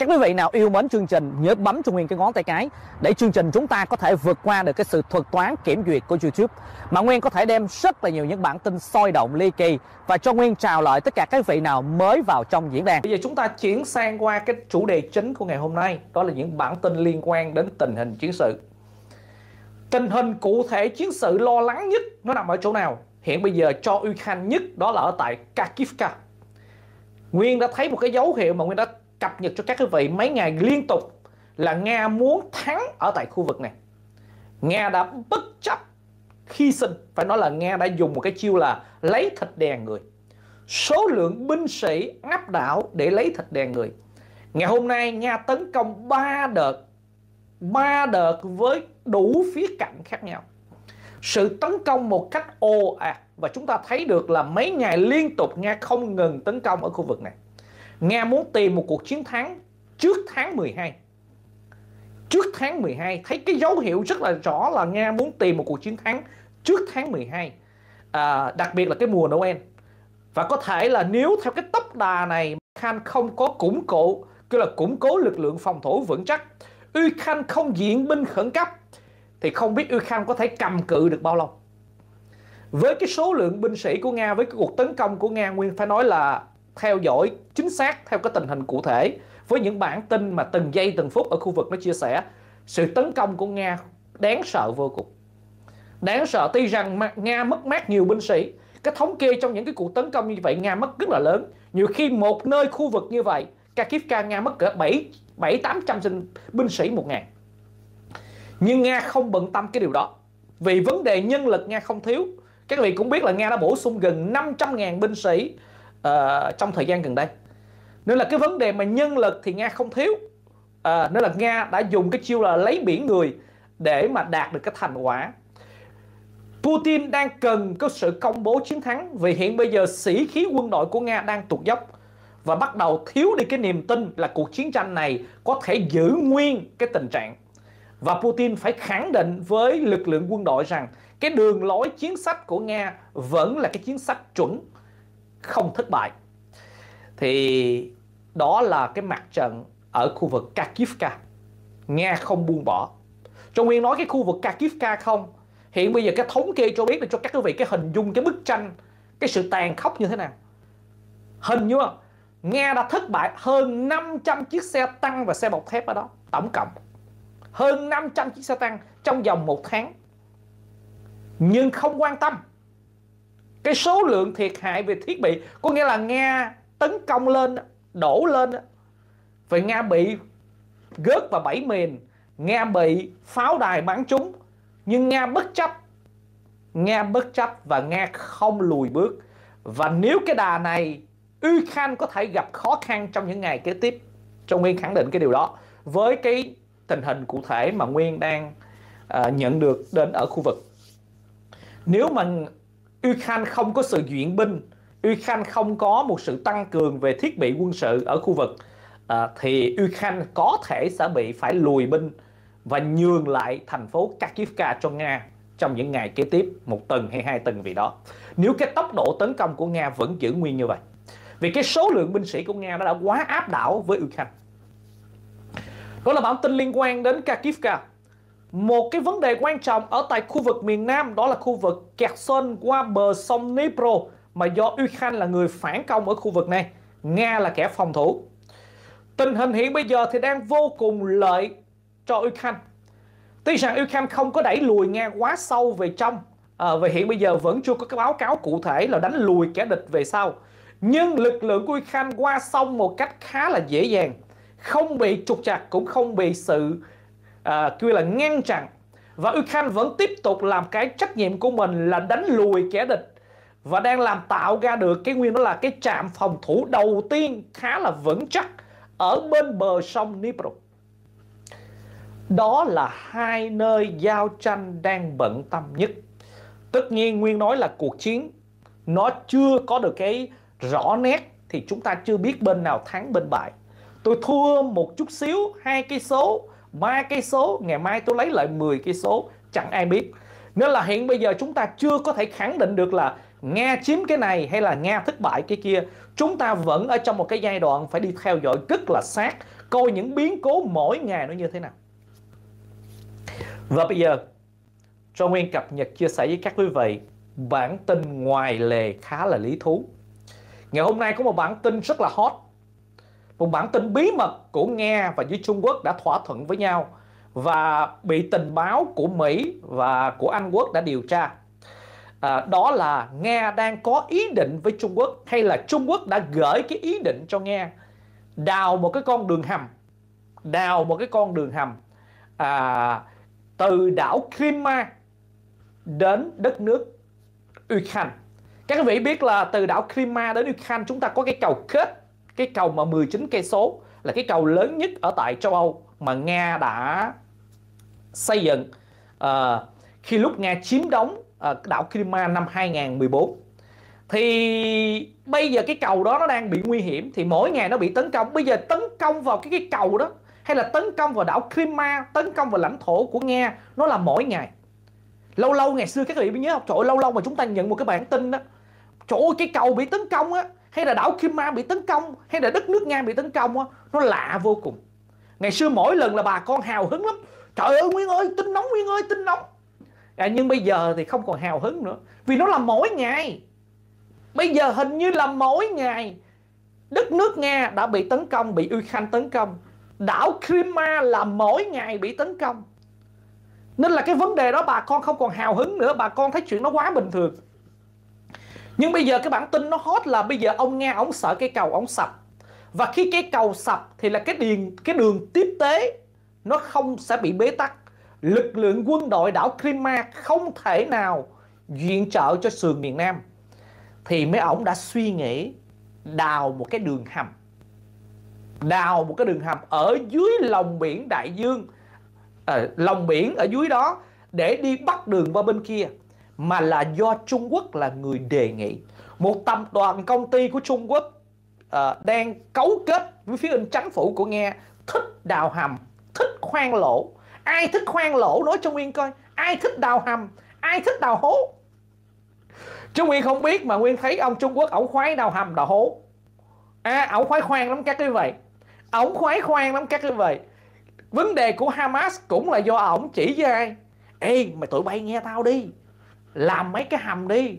các quý vị nào yêu mến chương trình nhớ bấm cho nguyên cái ngón tay cái để chương trình chúng ta có thể vượt qua được cái sự thuật toán kiểm duyệt của YouTube mà nguyên có thể đem rất là nhiều những bản tin sôi động ly kỳ và cho nguyên chào lại tất cả các vị nào mới vào trong diễn đàn bây giờ chúng ta chuyển sang qua cái chủ đề chính của ngày hôm nay đó là những bản tin liên quan đến tình hình chiến sự tình hình cụ thể chiến sự lo lắng nhất nó nằm ở chỗ nào hiện bây giờ cho Ukraine nhất đó là ở tại Kakivka Nguyên đã thấy một cái dấu hiệu mà Nguyên đã cập nhật cho các quý vị mấy ngày liên tục là Nga muốn thắng ở tại khu vực này. Nga đã bất chấp khi sinh, phải nói là Nga đã dùng một cái chiêu là lấy thịt đè người. Số lượng binh sĩ áp đảo để lấy thịt đè người. Ngày hôm nay Nga tấn công 3 đợt, 3 đợt với đủ phía cạnh khác nhau. Sự tấn công một cách ồ ạt à, và chúng ta thấy được là mấy ngày liên tục Nga không ngừng tấn công ở khu vực này. Nga muốn tìm một cuộc chiến thắng trước tháng 12 trước tháng 12 thấy cái dấu hiệu rất là rõ là Nga muốn tìm một cuộc chiến thắng trước tháng 12 à, đặc biệt là cái mùa Noel và có thể là nếu theo cái tốc đà này Khan không có củng cố kêu là củng cố lực lượng phòng thủ vững chắc Ukraine không diện binh khẩn cấp thì không biết Ukraine có thể cầm cự được bao lâu với cái số lượng binh sĩ của Nga với cái cuộc tấn công của Nga nguyên phải nói là theo dõi chính xác theo cái tình hình cụ thể với những bản tin mà từng giây từng phút ở khu vực nó chia sẻ sự tấn công của Nga đáng sợ vô cùng đáng sợ tuy rằng Nga mất mát nhiều binh sĩ cái thống kê trong những cái cuộc tấn công như vậy Nga mất rất là lớn nhiều khi một nơi khu vực như vậy Kakivka Nga mất cỡ 7 7 800 binh sĩ một ngàn nhưng Nga không bận tâm cái điều đó vì vấn đề nhân lực Nga không thiếu các vị cũng biết là Nga đã bổ sung gần 500.000 binh sĩ uh, trong thời gian gần đây nên là cái vấn đề mà nhân lực thì nga không thiếu à, nên là nga đã dùng cái chiêu là lấy biển người để mà đạt được cái thành quả putin đang cần có sự công bố chiến thắng vì hiện bây giờ sĩ khí quân đội của nga đang tụt dốc và bắt đầu thiếu đi cái niềm tin là cuộc chiến tranh này có thể giữ nguyên cái tình trạng và putin phải khẳng định với lực lượng quân đội rằng cái đường lối chiến sách của nga vẫn là cái chiến sách chuẩn không thất bại thì đó là cái mặt trận ở khu vực Kakivka Nga không buông bỏ Trung Nguyên nói cái khu vực Kakivka không hiện bây giờ cái thống kê cho biết để cho các quý vị cái hình dung cái bức tranh cái sự tàn khốc như thế nào hình như không Nga đã thất bại hơn 500 chiếc xe tăng và xe bọc thép ở đó tổng cộng hơn 500 chiếc xe tăng trong vòng một tháng nhưng không quan tâm cái số lượng thiệt hại về thiết bị có nghĩa là nga tấn công lên đổ lên về nga bị gớt và bảy miền nga bị pháo đài bắn trúng nhưng nga bất chấp nga bất chấp và nga không lùi bước và nếu cái đà này Ukraine có thể gặp khó khăn trong những ngày kế tiếp trong Nguyên khẳng định cái điều đó với cái tình hình cụ thể mà Nguyên đang uh, nhận được đến ở khu vực nếu mà Ukraine không có sự duyện binh, Ukraine không có một sự tăng cường về thiết bị quân sự ở khu vực à, thì Ukraine có thể sẽ bị phải lùi binh và nhường lại thành phố Kakivka cho Nga trong những ngày kế tiếp một tuần hay hai tuần vì đó nếu cái tốc độ tấn công của Nga vẫn giữ nguyên như vậy vì cái số lượng binh sĩ của Nga nó đã quá áp đảo với Ukraine đó là bản tin liên quan đến Kakivka một cái vấn đề quan trọng ở tại khu vực miền Nam đó là khu vực kẹt sơn qua bờ sông Dnipro mà do Ukraine là người phản công ở khu vực này, Nga là kẻ phòng thủ. Tình hình hiện bây giờ thì đang vô cùng lợi cho Ukraine. Tuy rằng Ukraine không có đẩy lùi Nga quá sâu về trong, à, và hiện bây giờ vẫn chưa có cái báo cáo cụ thể là đánh lùi kẻ địch về sau. Nhưng lực lượng của Ukraine qua sông một cách khá là dễ dàng, không bị trục chặt cũng không bị sự à, là ngăn chặn và Ukraine vẫn tiếp tục làm cái trách nhiệm của mình là đánh lùi kẻ địch và đang làm tạo ra được cái nguyên đó là cái trạm phòng thủ đầu tiên khá là vững chắc ở bên bờ sông Dnipro. Đó là hai nơi giao tranh đang bận tâm nhất. Tất nhiên Nguyên nói là cuộc chiến nó chưa có được cái rõ nét thì chúng ta chưa biết bên nào thắng bên bại. Tôi thua một chút xíu hai cái số ba cây số ngày mai tôi lấy lại 10 cây số chẳng ai biết nên là hiện bây giờ chúng ta chưa có thể khẳng định được là Nga chiếm cái này hay là Nga thất bại cái kia Chúng ta vẫn ở trong một cái giai đoạn phải đi theo dõi rất là sát Coi những biến cố mỗi ngày nó như thế nào Và bây giờ Cho Nguyên cập nhật chia sẻ với các quý vị Bản tin ngoài lề khá là lý thú Ngày hôm nay có một bản tin rất là hot một bản tin bí mật của Nga và với Trung Quốc đã thỏa thuận với nhau và bị tình báo của Mỹ và của Anh Quốc đã điều tra. À, đó là Nga đang có ý định với Trung Quốc hay là Trung Quốc đã gửi cái ý định cho Nga đào một cái con đường hầm, đào một cái con đường hầm à, từ đảo Crimea đến đất nước Ukraine. Các quý vị biết là từ đảo Crimea đến Ukraine chúng ta có cái cầu kết cái cầu mà 19 cây số là cái cầu lớn nhất ở tại châu Âu mà Nga đã xây dựng uh, khi lúc Nga chiếm đóng uh, đảo Crimea năm 2014 thì bây giờ cái cầu đó nó đang bị nguy hiểm thì mỗi ngày nó bị tấn công bây giờ tấn công vào cái cái cầu đó hay là tấn công vào đảo Crimea tấn công vào lãnh thổ của Nga nó là mỗi ngày lâu lâu ngày xưa các vị mới nhớ học trời ơi, lâu lâu mà chúng ta nhận một cái bản tin đó chỗ cái cầu bị tấn công á hay là đảo Kim Ma bị tấn công hay là đất nước Nga bị tấn công á, nó lạ vô cùng ngày xưa mỗi lần là bà con hào hứng lắm trời ơi Nguyên ơi tin nóng Nguyên ơi tin nóng à, nhưng bây giờ thì không còn hào hứng nữa vì nó là mỗi ngày bây giờ hình như là mỗi ngày đất nước Nga đã bị tấn công bị Ukraine tấn công đảo Crimea là mỗi ngày bị tấn công nên là cái vấn đề đó bà con không còn hào hứng nữa bà con thấy chuyện nó quá bình thường nhưng bây giờ cái bản tin nó hot là bây giờ ông nga ông sợ cây cầu ông sập và khi cái cầu sập thì là cái điền cái đường tiếp tế nó không sẽ bị bế tắc lực lượng quân đội đảo Crimea không thể nào viện trợ cho sườn miền Nam thì mấy ổng đã suy nghĩ đào một cái đường hầm đào một cái đường hầm ở dưới lòng biển đại dương à, lòng biển ở dưới đó để đi bắt đường qua bên kia mà là do Trung Quốc là người đề nghị. Một tập đoàn công ty của Trung Quốc uh, đang cấu kết với phía bên chính phủ của Nga thích đào hầm, thích khoan lỗ. Ai thích khoan lỗ nói cho Nguyên coi, ai thích đào hầm, ai thích đào hố. Chứ Nguyên không biết mà Nguyên thấy ông Trung Quốc ổng khoái đào hầm đào hố. À ổng khoái khoan lắm các cái vị. Ổng khoái khoan lắm các cái vị. Vấn đề của Hamas cũng là do ổng chỉ với ai. Ê mày tụi bay nghe tao đi làm mấy cái hầm đi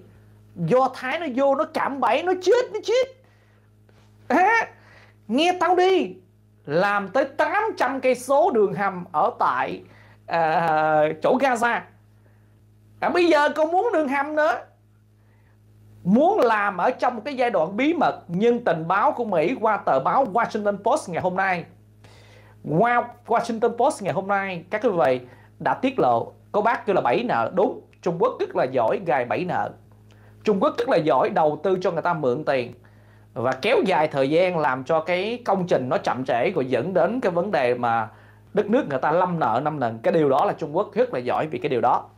do thái nó vô nó cảm bẫy nó chết nó chết à, nghe tao đi làm tới 800 cây số đường hầm ở tại uh, chỗ Gaza à, bây giờ con muốn đường hầm nữa muốn làm ở trong cái giai đoạn bí mật nhưng tình báo của Mỹ qua tờ báo Washington Post ngày hôm nay qua Washington Post ngày hôm nay các quý vị đã tiết lộ có bác kêu là bảy nợ đúng Trung Quốc rất là giỏi gài bẫy nợ Trung Quốc rất là giỏi đầu tư cho người ta mượn tiền và kéo dài thời gian làm cho cái công trình nó chậm trễ rồi dẫn đến cái vấn đề mà đất nước người ta lâm nợ năm lần cái điều đó là Trung Quốc rất là giỏi vì cái điều đó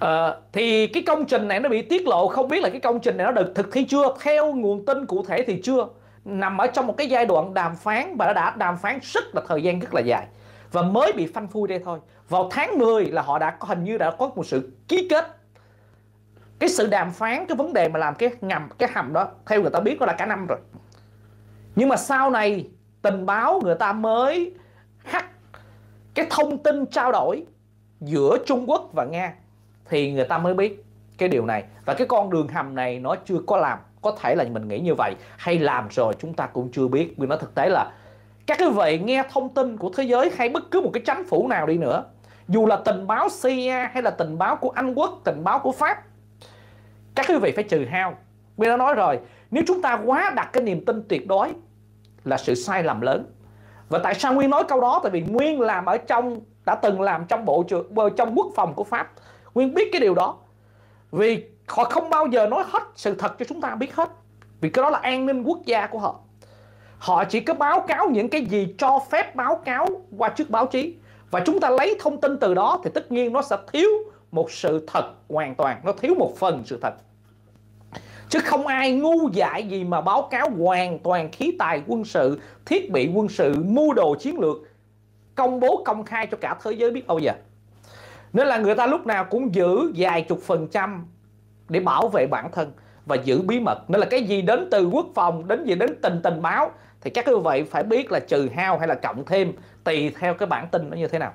à, thì cái công trình này nó bị tiết lộ không biết là cái công trình này nó được thực thi chưa theo nguồn tin cụ thể thì chưa nằm ở trong một cái giai đoạn đàm phán và đã, đã đàm phán rất là thời gian rất là dài và mới bị phanh phui đây thôi vào tháng 10 là họ đã có hình như đã có một sự ký kết cái sự đàm phán cái vấn đề mà làm cái ngầm cái hầm đó theo người ta biết nó là cả năm rồi nhưng mà sau này tình báo người ta mới hack cái thông tin trao đổi giữa Trung Quốc và Nga thì người ta mới biết cái điều này và cái con đường hầm này nó chưa có làm có thể là mình nghĩ như vậy hay làm rồi chúng ta cũng chưa biết vì nó thực tế là các cái vị nghe thông tin của thế giới hay bất cứ một cái chính phủ nào đi nữa dù là tình báo CIA hay là tình báo của Anh Quốc tình báo của Pháp các quý vị phải trừ hao Nguyên đã nói rồi nếu chúng ta quá đặt cái niềm tin tuyệt đối là sự sai lầm lớn và tại sao Nguyên nói câu đó tại vì Nguyên làm ở trong đã từng làm trong bộ trưởng trong quốc phòng của Pháp Nguyên biết cái điều đó vì họ không bao giờ nói hết sự thật cho chúng ta biết hết vì cái đó là an ninh quốc gia của họ họ chỉ có báo cáo những cái gì cho phép báo cáo qua trước báo chí và chúng ta lấy thông tin từ đó thì tất nhiên nó sẽ thiếu một sự thật hoàn toàn nó thiếu một phần sự thật chứ không ai ngu dại gì mà báo cáo hoàn toàn khí tài quân sự thiết bị quân sự mưu đồ chiến lược công bố công khai cho cả thế giới biết đâu giờ nên là người ta lúc nào cũng giữ vài chục phần trăm để bảo vệ bản thân và giữ bí mật nên là cái gì đến từ quốc phòng đến gì đến tình tình báo thì các quý vị phải biết là trừ hao hay là cộng thêm tùy theo cái bản tin nó như thế nào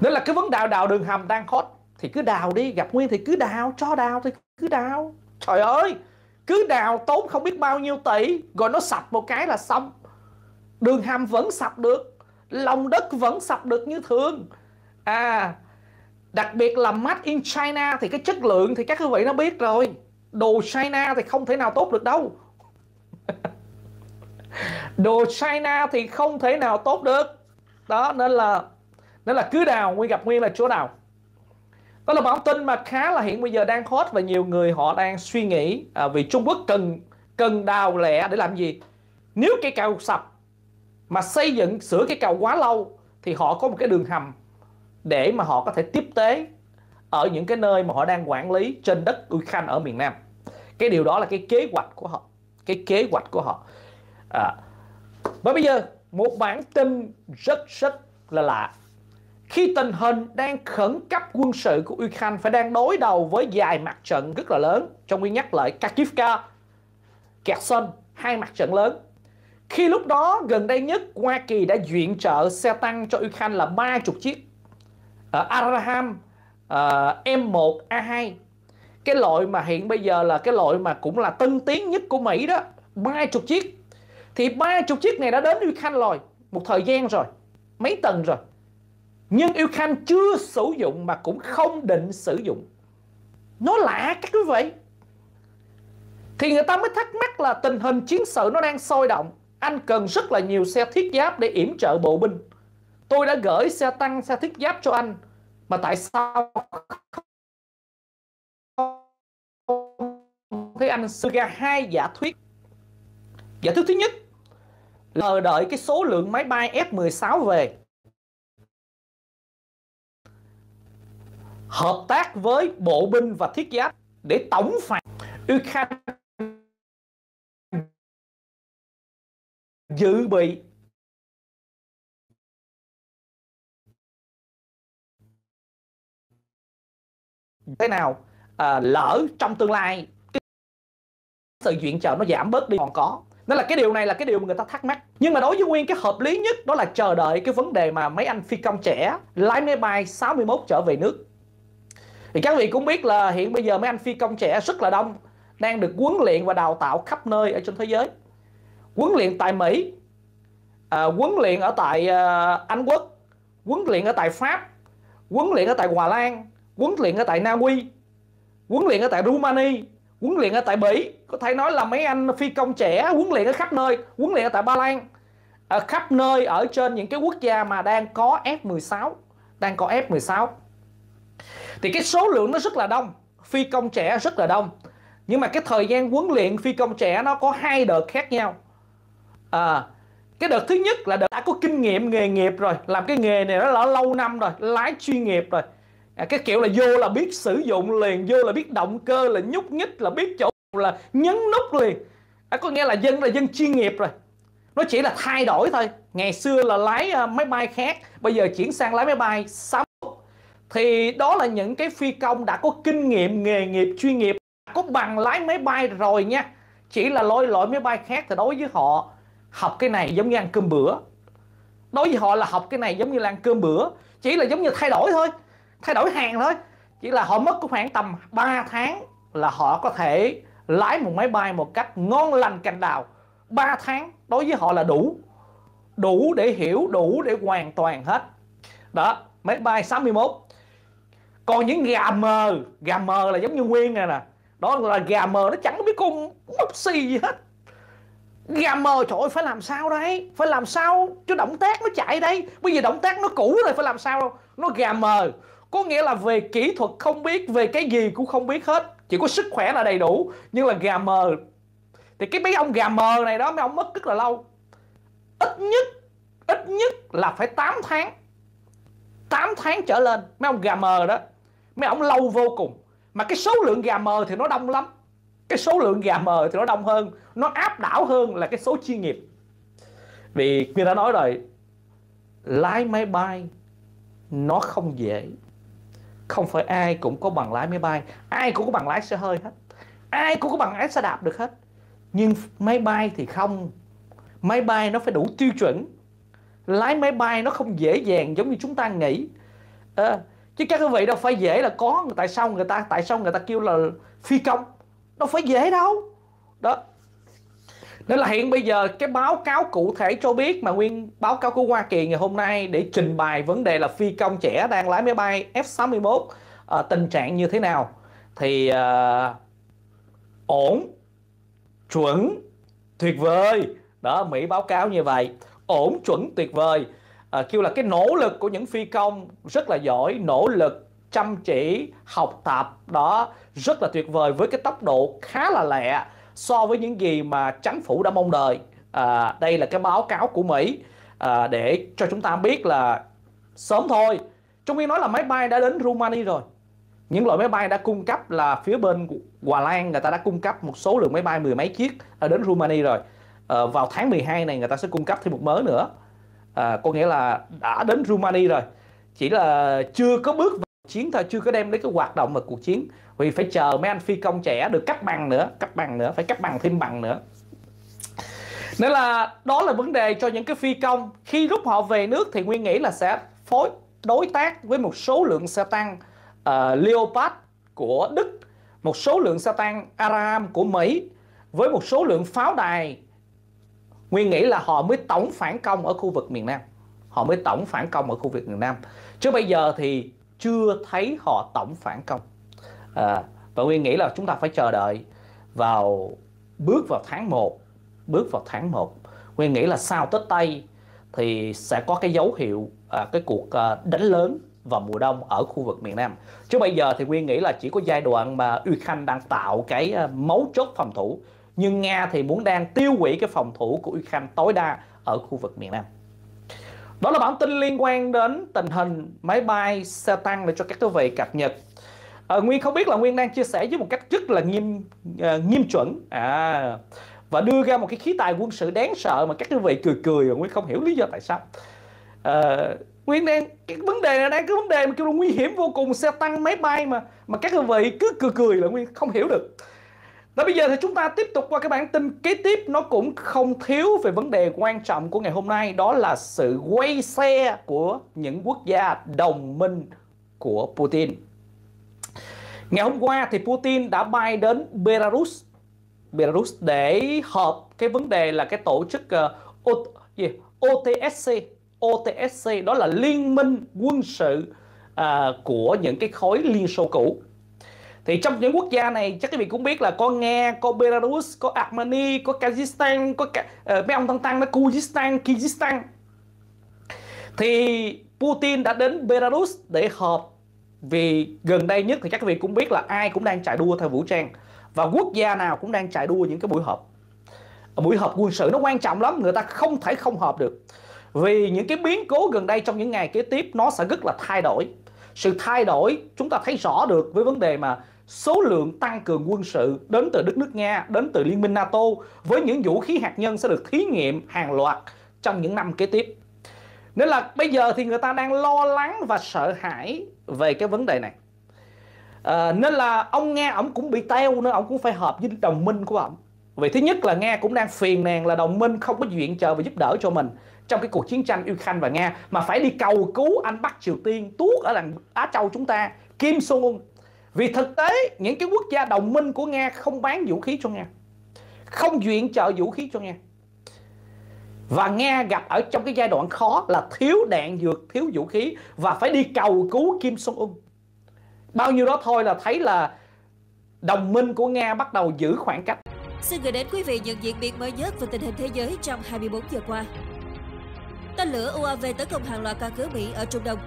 nên là cái vấn đạo đào đường hầm đang hot thì cứ đào đi gặp nguyên thì cứ đào cho đào thì cứ đào trời ơi cứ đào tốn không biết bao nhiêu tỷ rồi nó sập một cái là xong đường hầm vẫn sập được lòng đất vẫn sập được như thường à đặc biệt là made in China thì cái chất lượng thì các quý vị nó biết rồi đồ China thì không thể nào tốt được đâu đồ China thì không thể nào tốt được đó nên là nên là cứ đào nguyên gặp nguyên là chỗ đào đó là bản tin mà khá là hiện bây giờ đang hot và nhiều người họ đang suy nghĩ à, vì Trung Quốc cần cần đào lẻ để làm gì nếu cái cầu sập mà xây dựng sửa cái cầu quá lâu thì họ có một cái đường hầm để mà họ có thể tiếp tế ở những cái nơi mà họ đang quản lý trên đất Ukraine ở miền Nam cái điều đó là cái kế hoạch của họ cái kế hoạch của họ à, và bây giờ một bản tin rất rất là lạ khi tình hình đang khẩn cấp quân sự của Ukraine phải đang đối đầu với dài mặt trận rất là lớn trong nguyên nhắc lại Kakivka, Kherson, hai mặt trận lớn. Khi lúc đó gần đây nhất Hoa Kỳ đã viện trợ xe tăng cho Ukraine là 30 chiếc ở ờ, Araham uh, ờ, M1 A2 cái loại mà hiện bây giờ là cái loại mà cũng là tân tiến nhất của Mỹ đó 30 chiếc thì ba chục chiếc này đã đến yêu khanh rồi một thời gian rồi mấy tuần rồi nhưng yêu khanh chưa sử dụng mà cũng không định sử dụng nó lạ các quý vị thì người ta mới thắc mắc là tình hình chiến sự nó đang sôi động anh cần rất là nhiều xe thiết giáp để yểm trợ bộ binh tôi đã gửi xe tăng xe thiết giáp cho anh mà tại sao thấy anh đưa ra hai giả thuyết giả thuyết thứ nhất chờ đợi cái số lượng máy bay F-16 về hợp tác với bộ binh và thiết giáp để tổng phạt Ukraine dự bị thế nào à, lỡ trong tương lai cái sự chuyện trợ nó giảm bớt đi còn có nên là cái điều này là cái điều mà người ta thắc mắc nhưng mà đối với nguyên cái hợp lý nhất đó là chờ đợi cái vấn đề mà mấy anh phi công trẻ lái máy bay 61 trở về nước thì các vị cũng biết là hiện bây giờ mấy anh phi công trẻ rất là đông đang được huấn luyện và đào tạo khắp nơi ở trên thế giới huấn luyện tại Mỹ à, huấn luyện ở tại à, Anh Quốc huấn luyện ở tại Pháp huấn luyện ở tại Hòa Lan huấn luyện ở tại Na Uy huấn luyện ở tại Rumani huấn luyện ở tại Mỹ, có thể nói là mấy anh phi công trẻ huấn luyện ở khắp nơi huấn luyện ở tại Ba Lan ở khắp nơi ở trên những cái quốc gia mà đang có F16 đang có F16 thì cái số lượng nó rất là đông phi công trẻ rất là đông nhưng mà cái thời gian huấn luyện phi công trẻ nó có hai đợt khác nhau à, cái đợt thứ nhất là đợt đã có kinh nghiệm nghề nghiệp rồi làm cái nghề này nó lâu năm rồi lái chuyên nghiệp rồi à, cái kiểu là vô là biết sử dụng liền vô là biết động cơ là nhúc nhích là biết chỗ là nhấn nút liền à, có nghĩa là dân là dân chuyên nghiệp rồi nó chỉ là thay đổi thôi ngày xưa là lái uh, máy bay khác bây giờ chuyển sang lái máy bay sắm thì đó là những cái phi công đã có kinh nghiệm nghề nghiệp chuyên nghiệp có bằng lái máy bay rồi nha chỉ là lôi loại máy bay khác thì đối với họ học cái này giống như ăn cơm bữa đối với họ là học cái này giống như là ăn cơm bữa chỉ là giống như thay đổi thôi thay đổi hàng thôi chỉ là họ mất khoảng tầm 3 tháng là họ có thể lái một máy bay một cách ngon lành cành đào 3 tháng đối với họ là đủ đủ để hiểu đủ để hoàn toàn hết đó máy bay 61 còn những gà mờ gà mờ là giống như nguyên này nè đó là gà mờ nó chẳng biết con móc xì gì hết gà mờ trời ơi phải làm sao đây phải làm sao cho động tác nó chạy đây bây giờ động tác nó cũ rồi phải làm sao đâu nó gà mờ có nghĩa là về kỹ thuật không biết về cái gì cũng không biết hết chỉ có sức khỏe là đầy đủ nhưng là gà mờ thì cái mấy ông gà mờ này đó mấy ông mất rất là lâu ít nhất ít nhất là phải 8 tháng 8 tháng trở lên mấy ông gà mờ đó mấy ông lâu vô cùng mà cái số lượng gà mờ thì nó đông lắm cái số lượng gà mờ thì nó đông hơn nó áp đảo hơn là cái số chuyên nghiệp vì như đã nói rồi lái máy bay nó không dễ không phải ai cũng có bằng lái máy bay ai cũng có bằng lái xe hơi hết ai cũng có bằng lái xe đạp được hết nhưng máy bay thì không máy bay nó phải đủ tiêu chuẩn lái máy bay nó không dễ dàng giống như chúng ta nghĩ à, chứ các quý vị đâu phải dễ là có tại sao người ta tại sao người ta kêu là phi công đâu phải dễ đâu đó nên là hiện bây giờ cái báo cáo cụ thể cho biết mà nguyên báo cáo của Hoa Kỳ ngày hôm nay để trình bày vấn đề là phi công trẻ đang lái máy bay F-61 à, ờ, tình trạng như thế nào thì à, ổn, chuẩn, tuyệt vời. Đó, Mỹ báo cáo như vậy. Ổn, chuẩn, tuyệt vời. À, kêu là cái nỗ lực của những phi công rất là giỏi, nỗ lực chăm chỉ, học tập đó rất là tuyệt vời với cái tốc độ khá là lẹ so với những gì mà chính phủ đã mong đợi. À, đây là cái báo cáo của Mỹ à, để cho chúng ta biết là sớm thôi. Trung Yên nói là máy bay đã đến Rumani rồi. Những loại máy bay đã cung cấp là phía bên Hòa Lan người ta đã cung cấp một số lượng máy bay mười mấy chiếc đến Rumani rồi. À, vào tháng 12 này người ta sẽ cung cấp thêm một mớ nữa. À, có nghĩa là đã đến Rumani rồi. Chỉ là chưa có bước chiến thôi chưa có đem đến cái hoạt động mà cuộc chiến vì phải chờ mấy anh phi công trẻ được cấp bằng nữa cấp bằng nữa phải cấp bằng thêm bằng nữa nên là đó là vấn đề cho những cái phi công khi rút họ về nước thì nguyên nghĩ là sẽ phối đối tác với một số lượng xe tăng uh, Leopard của Đức một số lượng xe tăng Aram của Mỹ với một số lượng pháo đài Nguyên nghĩ là họ mới tổng phản công ở khu vực miền Nam Họ mới tổng phản công ở khu vực miền Nam Chứ bây giờ thì chưa thấy họ tổng phản công à, và nguyên nghĩ là chúng ta phải chờ đợi vào bước vào tháng 1 bước vào tháng 1 nguyên nghĩ là sau tết tây thì sẽ có cái dấu hiệu à, cái cuộc à, đánh lớn vào mùa đông ở khu vực miền Nam. Chứ bây giờ thì Nguyên nghĩ là chỉ có giai đoạn mà Ukraine đang tạo cái à, mấu chốt phòng thủ, nhưng Nga thì muốn đang tiêu hủy cái phòng thủ của Ukraine tối đa ở khu vực miền Nam. Đó là bản tin liên quan đến tình hình máy bay xe tăng để cho các quý vị cập nhật. À, Nguyên không biết là Nguyên đang chia sẻ với một cách rất là nghiêm à, nghiêm chuẩn à, và đưa ra một cái khí tài quân sự đáng sợ mà các quý vị cười cười và Nguyên không hiểu lý do tại sao. À, Nguyên đang cái vấn đề này đang cái vấn đề mà kêu là nguy hiểm vô cùng xe tăng máy bay mà mà các quý vị cứ cười cười là Nguyên không hiểu được. Và bây giờ thì chúng ta tiếp tục qua cái bản tin kế tiếp nó cũng không thiếu về vấn đề quan trọng của ngày hôm nay đó là sự quay xe của những quốc gia đồng minh của Putin. Ngày hôm qua thì Putin đã bay đến Belarus Belarus để họp cái vấn đề là cái tổ chức uh, ờ, OTSC OTSC đó là liên minh quân sự uh, của những cái khối Liên Xô cũ thì trong những quốc gia này chắc các vị cũng biết là có Nga, có Belarus có Armenia có Kazakhstan có Ka- uh, ờ, mấy ông tăng tăng nó Kyrgyzstan Kyrgyzstan thì Putin đã đến Belarus để họp vì gần đây nhất thì chắc các vị cũng biết là ai cũng đang chạy đua theo vũ trang và quốc gia nào cũng đang chạy đua những cái buổi họp buổi họp quân sự nó quan trọng lắm người ta không thể không họp được vì những cái biến cố gần đây trong những ngày kế tiếp nó sẽ rất là thay đổi sự thay đổi chúng ta thấy rõ được với vấn đề mà số lượng tăng cường quân sự đến từ đất nước Nga, đến từ Liên minh NATO với những vũ khí hạt nhân sẽ được thí nghiệm hàng loạt trong những năm kế tiếp. Nên là bây giờ thì người ta đang lo lắng và sợ hãi về cái vấn đề này. À, nên là ông Nga ổng cũng bị teo nữa, ổng cũng phải hợp với đồng minh của ổng Vì thứ nhất là Nga cũng đang phiền nàng là đồng minh không có viện trợ và giúp đỡ cho mình trong cái cuộc chiến tranh Ukraine và Nga mà phải đi cầu cứu anh Bắc Triều Tiên tuốt ở làng Á Châu chúng ta Kim Jong vì thực tế những cái quốc gia đồng minh của Nga không bán vũ khí cho Nga Không viện trợ vũ khí cho Nga Và Nga gặp ở trong cái giai đoạn khó là thiếu đạn dược, thiếu vũ khí Và phải đi cầu cứu Kim Jong-un Bao nhiêu đó thôi là thấy là đồng minh của Nga bắt đầu giữ khoảng cách Xin gửi đến quý vị những diễn biến mới nhất về tình hình thế giới trong 24 giờ qua Tên lửa UAV tấn công hàng loạt căn cứ Mỹ ở Trung Đông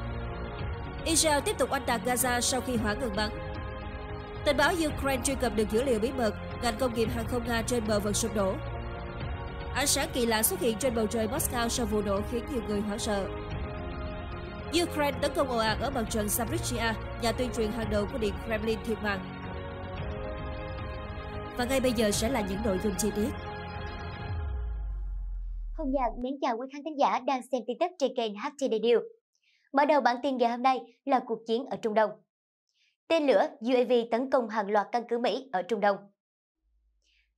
Israel tiếp tục oanh tạc Gaza sau khi hỏa ngừng bắn Tình báo Ukraine truy cập được dữ liệu bí mật, ngành công nghiệp hàng không Nga trên bờ vực sụp đổ. Ánh sáng kỳ lạ xuất hiện trên bầu trời Moscow sau vụ nổ khiến nhiều người hoảng sợ. Ukraine tấn công ồ ạt ở mặt trận Zaporizhia, nhà tuyên truyền hàng đầu của Điện Kremlin thiệt mạng. Và ngay bây giờ sẽ là những nội dung chi tiết. Hồng Nhạc mến chào quý khán thính giả đang xem tin tức trên kênh HTD News. Mở đầu bản tin ngày hôm nay là cuộc chiến ở Trung Đông tên lửa UAV tấn công hàng loạt căn cứ Mỹ ở Trung Đông.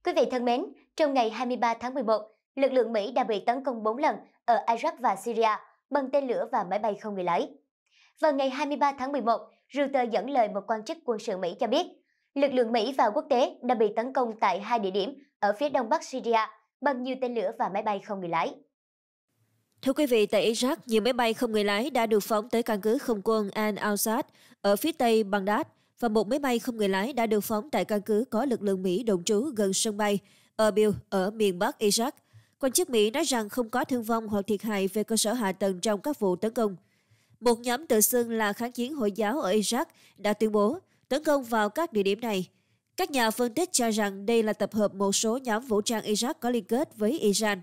Quý vị thân mến, trong ngày 23 tháng 11, lực lượng Mỹ đã bị tấn công 4 lần ở Iraq và Syria bằng tên lửa và máy bay không người lái. Vào ngày 23 tháng 11, Reuters dẫn lời một quan chức quân sự Mỹ cho biết, lực lượng Mỹ và quốc tế đã bị tấn công tại hai địa điểm ở phía đông bắc Syria bằng nhiều tên lửa và máy bay không người lái. Thưa quý vị, tại Iraq, nhiều máy bay không người lái đã được phóng tới căn cứ không quân al Asad ở phía tây Baghdad và một máy bay không người lái đã được phóng tại căn cứ có lực lượng Mỹ đồn trú gần sân bay Erbil ở miền Bắc Iraq. Quan chức Mỹ nói rằng không có thương vong hoặc thiệt hại về cơ sở hạ tầng trong các vụ tấn công. Một nhóm tự xưng là kháng chiến Hồi giáo ở Iraq đã tuyên bố tấn công vào các địa điểm này. Các nhà phân tích cho rằng đây là tập hợp một số nhóm vũ trang Iraq có liên kết với Iran.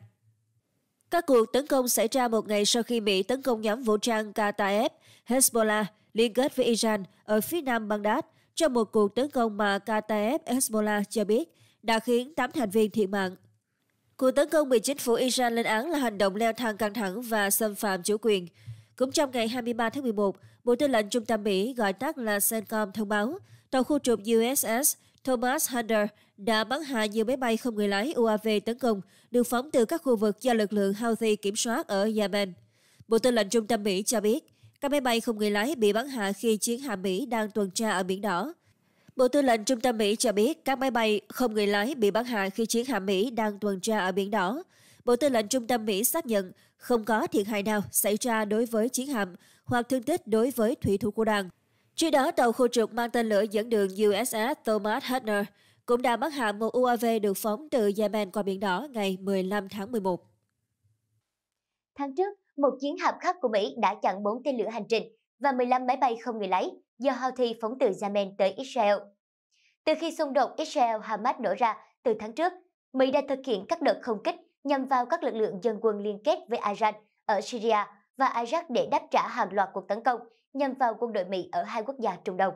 Các cuộc tấn công xảy ra một ngày sau khi Mỹ tấn công nhóm vũ trang Kataeb, Hezbollah liên kết với Iran ở phía nam Baghdad trong một cuộc tấn công mà Kataeb Hezbollah cho biết đã khiến 8 thành viên thiệt mạng. Cuộc tấn công bị chính phủ Iran lên án là hành động leo thang căng thẳng và xâm phạm chủ quyền. Cũng trong ngày 23 tháng 11, Bộ Tư lệnh Trung tâm Mỹ gọi tắt là CENTCOM thông báo tàu khu trục USS Thomas Hunter đã bắn hạ nhiều máy bay không người lái UAV tấn công được phóng từ các khu vực do lực lượng Houthi kiểm soát ở Yemen. Bộ Tư lệnh Trung tâm Mỹ cho biết, các máy bay không người lái bị bắn hạ khi chiến hạm Mỹ đang tuần tra ở Biển Đỏ. Bộ Tư lệnh Trung tâm Mỹ cho biết các máy bay không người lái bị bắn hạ khi chiến hạm Mỹ đang tuần tra ở Biển Đỏ. Bộ Tư lệnh Trung tâm Mỹ xác nhận không có thiệt hại nào xảy ra đối với chiến hạm hoặc thương tích đối với thủy thủ của đoàn. Trước đó, tàu khu trục mang tên lửa dẫn đường USS Thomas Hutner cũng đã bắn hạ một UAV được phóng từ Yemen qua Biển Đỏ ngày 15 tháng 11. Tháng trước, một chiến hạm khác của Mỹ đã chặn 4 tên lửa hành trình và 15 máy bay không người lái do Houthi phóng từ Yemen tới Israel. Từ khi xung đột Israel-Hamas nổ ra từ tháng trước, Mỹ đã thực hiện các đợt không kích nhằm vào các lực lượng dân quân liên kết với Iran ở Syria và Iraq để đáp trả hàng loạt cuộc tấn công nhằm vào quân đội Mỹ ở hai quốc gia Trung Đông.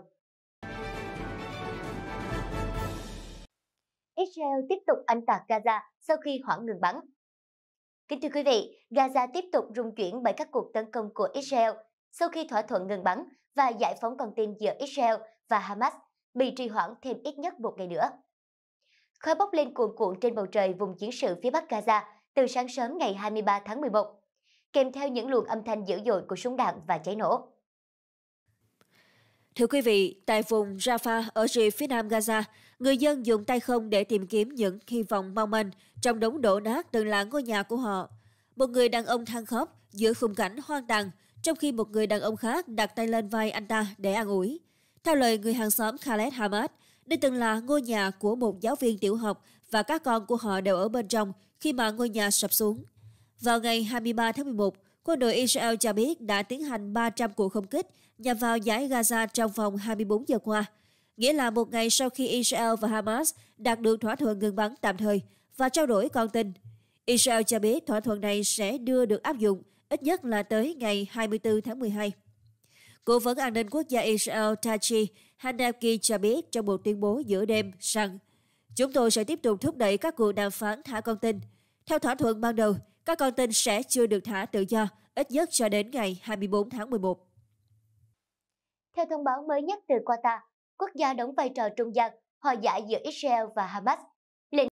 Israel tiếp tục anh tạc Gaza sau khi hoãn ngừng bắn. Kính thưa quý vị, Gaza tiếp tục rung chuyển bởi các cuộc tấn công của Israel sau khi thỏa thuận ngừng bắn và giải phóng con tin giữa Israel và Hamas bị trì hoãn thêm ít nhất một ngày nữa. Khói bốc lên cuồn cuộn trên bầu trời vùng chiến sự phía Bắc Gaza từ sáng sớm ngày 23 tháng 11, kèm theo những luồng âm thanh dữ dội của súng đạn và cháy nổ. Thưa quý vị, tại vùng Rafah ở rìa phía nam Gaza, Người dân dùng tay không để tìm kiếm những hy vọng mong manh trong đống đổ nát từng là ngôi nhà của họ. Một người đàn ông than khóc giữa khung cảnh hoang tàn, trong khi một người đàn ông khác đặt tay lên vai anh ta để an ủi. Theo lời người hàng xóm Khaled Hamad, đây từng là ngôi nhà của một giáo viên tiểu học và các con của họ đều ở bên trong khi mà ngôi nhà sập xuống. Vào ngày 23 tháng 11, quân đội Israel cho biết đã tiến hành 300 cuộc không kích nhằm vào giải Gaza trong vòng 24 giờ qua – nghĩa là một ngày sau khi Israel và Hamas đạt được thỏa thuận ngừng bắn tạm thời và trao đổi con tin. Israel cho biết thỏa thuận này sẽ đưa được áp dụng ít nhất là tới ngày 24 tháng 12. Cố vấn an ninh quốc gia Israel Tachi Hanaki cho biết trong một tuyên bố giữa đêm rằng Chúng tôi sẽ tiếp tục thúc đẩy các cuộc đàm phán thả con tin. Theo thỏa thuận ban đầu, các con tin sẽ chưa được thả tự do, ít nhất cho đến ngày 24 tháng 11. Theo thông báo mới nhất từ Qatar, quốc gia đóng vai trò trung gian hòa giải giữa Israel và Hamas